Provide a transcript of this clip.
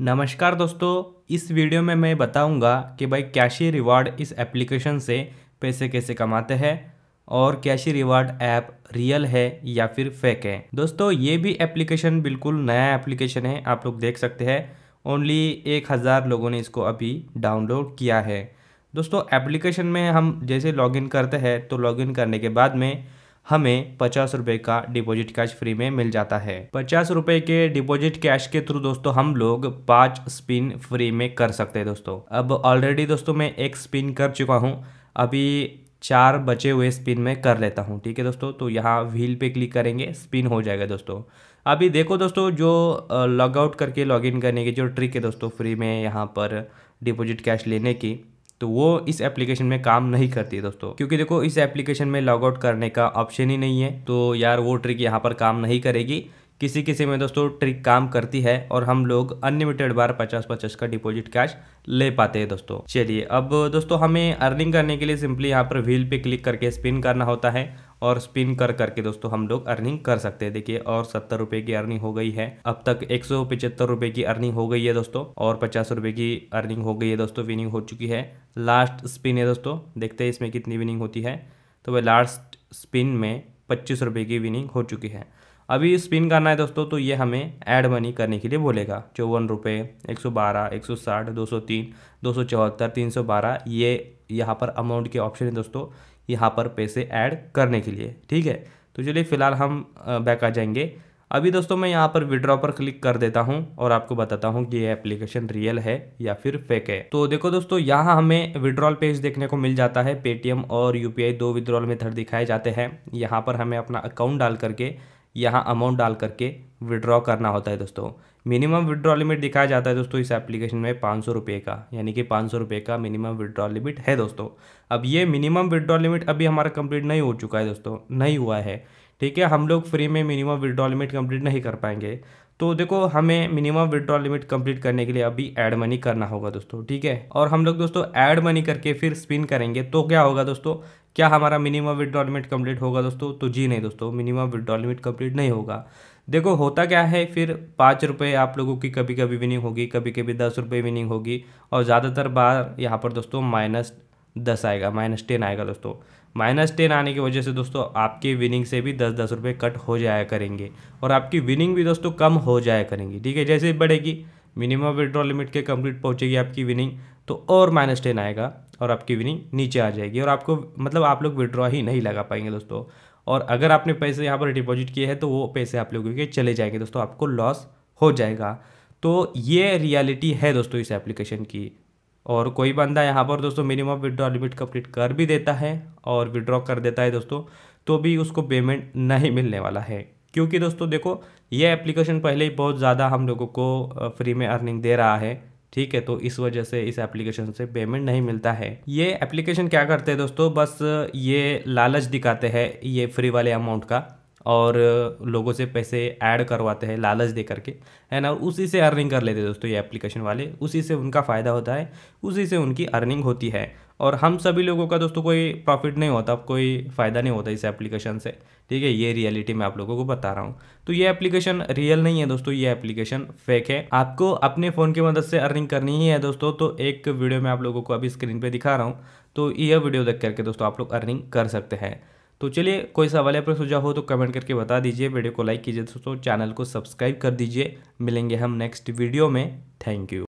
नमस्कार दोस्तों इस वीडियो में मैं बताऊंगा कि भाई कैशी रिवार्ड इस एप्लीकेशन से पैसे कैसे कमाते हैं और कैशी रिवार्ड ऐप रियल है या फिर फेक है दोस्तों ये भी एप्लीकेशन बिल्कुल नया एप्लीकेशन है आप लोग देख सकते हैं ओनली एक हज़ार लोगों ने इसको अभी डाउनलोड किया है दोस्तों एप्लीकेशन में हम जैसे लॉगिन करते हैं तो लॉगिन करने के बाद में हमें पचास रुपए का डिपॉजिट कैश फ्री में मिल जाता है पचास रुपए के डिपॉजिट कैश के थ्रू दोस्तों हम लोग पांच स्पिन फ्री में कर सकते हैं दोस्तों अब ऑलरेडी दोस्तों मैं एक स्पिन कर चुका हूँ अभी चार बचे हुए स्पिन में कर लेता हूँ ठीक है दोस्तों तो यहाँ व्हील पे क्लिक करेंगे स्पिन हो जाएगा दोस्तों अभी देखो दोस्तों जो लॉग आउट करके लॉग करने की जो ट्रिक है दोस्तों फ्री में यहाँ पर डिपॉजिट कैश लेने की तो वो इस एप्लीकेशन में काम नहीं करती है दोस्तों क्योंकि देखो इस एप्लीकेशन में लॉग आउट करने का ऑप्शन ही नहीं है तो यार वो ट्रिक यहाँ पर काम नहीं करेगी किसी किसी में दोस्तों ट्रिक काम करती है और हम लोग अनलिमिटेड बार पचास पचास का डिपॉजिट कैश ले पाते हैं दोस्तों चलिए अब दोस्तों हमें अर्निंग करने के लिए सिंपली यहाँ पर व्हील पे क्लिक करके स्पिन करना होता है और स्पिन कर करके दोस्तों हम लोग अर्निंग कर सकते हैं देखिए और सत्तर रुपये की अर्निंग हो गई है अब तक एक सौ पिचहत्तर रुपये की अर्निंग हो गई है दोस्तों और पचास रुपये की अर्निंग हो गई है दोस्तों विनिंग हो चुकी है लास्ट स्पिन है दोस्तों देखते हैं इसमें कितनी विनिंग होती है तो वह लास्ट स्पिन में पच्चीस रुपये की विनिंग हो चुकी है अभी स्पिन करना है दोस्तों तो ये हमें ऐड मनी करने के लिए बोलेगा चौवन रुपये एक सौ बारह एक सौ साठ दो सौ तीन दो सौ चौहत्तर तीन सौ बारह ये यहाँ पर अमाउंट के ऑप्शन है दोस्तों यहाँ पर पैसे ऐड करने के लिए ठीक है तो चलिए फ़िलहाल हम बैक आ जाएंगे अभी दोस्तों मैं यहाँ पर विड्रॉ पर क्लिक कर देता हूँ और आपको बताता हूँ कि ये एप्लीकेशन रियल है या फिर फेक है तो देखो दोस्तों यहाँ हमें विड्रॉल पेज देखने को मिल जाता है पेटीएम और यू दो विड्रॉल मेथड दिखाए जाते हैं यहाँ पर हमें अपना अकाउंट डाल करके यहाँ अमाउंट डाल करके विड्रॉ करना होता है दोस्तों मिनिमम विड्रॉ लिमिट दिखाया जाता है दोस्तों इस एप्लीकेशन में पाँच सौ रुपये का यानी कि पाँच सौ रुपये का मिनिमम विड्रॉ लिमिट है दोस्तों अब ये मिनिमम विड्रॉ लिमिट अभी हमारा कंप्लीट नहीं हो चुका है दोस्तों नहीं हुआ है ठीक है हम लोग फ्री में मिनिमम विड्रॉ लिमिट कंप्लीट नहीं कर पाएंगे तो देखो हमें मिनिमम विड्रॉल लिमिट कंप्लीट करने के लिए अभी ऐड मनी करना होगा दोस्तों ठीक है और हम लोग दोस्तों ऐड मनी करके फिर स्पिन करेंगे तो क्या होगा दोस्तों क्या हमारा मिनिमम विड्रॉल लिमिट कंप्लीट होगा दोस्तों तो जी नहीं दोस्तों मिनिमम विड्रॉल लिमिट कंप्लीट नहीं होगा देखो होता क्या है फिर पाँच रुपये आप लोगों की कभी कभी विनिंग होगी कभी कभी दस रुपये विनिंग होगी और ज़्यादातर बार यहाँ पर दोस्तों माइनस दस आएगा माइनस टेन आएगा दोस्तों माइनस टेन आने की वजह से दोस्तों आपकी विनिंग से भी दस दस रुपये कट हो जाया करेंगे और आपकी विनिंग भी दोस्तों कम हो जाया करेंगी ठीक है जैसे बढ़ेगी मिनिमम विड्रॉ लिमिट के कंप्लीट पहुँचेगी आपकी विनिंग तो और माइनस टेन आएगा और आपकी विनिंग नीचे आ जाएगी और आपको मतलब आप लोग विड्रॉ ही नहीं लगा पाएंगे दोस्तों और अगर आपने पैसे यहाँ पर डिपॉजिट किए हैं तो वो पैसे आप लोगों के चले जाएंगे दोस्तों आपको लॉस हो जाएगा तो ये रियलिटी है दोस्तों इस एप्लीकेशन की और कोई बंदा यहाँ पर दोस्तों मिनिमम विड्रॉ लिमिट कंप्लीट कर भी देता है और विड्रॉ कर देता है दोस्तों तो भी उसको पेमेंट नहीं मिलने वाला है क्योंकि दोस्तों देखो ये एप्लीकेशन पहले ही बहुत ज़्यादा हम लोगों को फ्री में अर्निंग दे रहा है ठीक है तो इस वजह से इस एप्लीकेशन से पेमेंट नहीं मिलता है ये एप्लीकेशन क्या करते हैं दोस्तों बस ये लालच दिखाते हैं ये फ्री वाले अमाउंट का और लोगों से पैसे ऐड करवाते हैं लालच दे करके है ना उसी से अर्निंग कर लेते हैं दोस्तों ये एप्लीकेशन वाले उसी से उनका फ़ायदा होता है उसी से उनकी अर्निंग होती है और हम सभी लोगों का दोस्तों कोई प्रॉफिट नहीं होता कोई फ़ायदा नहीं होता इस एप्लीकेशन से ठीक है ये रियलिटी मैं आप लोगों को बता रहा हूँ तो ये एप्लीकेशन रियल नहीं है दोस्तों ये एप्लीकेशन फेक है आपको अपने फ़ोन की मदद से अर्निंग करनी ही है दोस्तों तो एक वीडियो मैं आप लोगों को अभी स्क्रीन पर दिखा रहा हूँ तो यह वीडियो देख करके दोस्तों आप लोग अर्निंग कर सकते हैं तो चलिए कोई सवाल या पर सुझाव हो तो कमेंट करके बता दीजिए वीडियो को लाइक कीजिए दोस्तों चैनल को सब्सक्राइब कर दीजिए मिलेंगे हम नेक्स्ट वीडियो में थैंक यू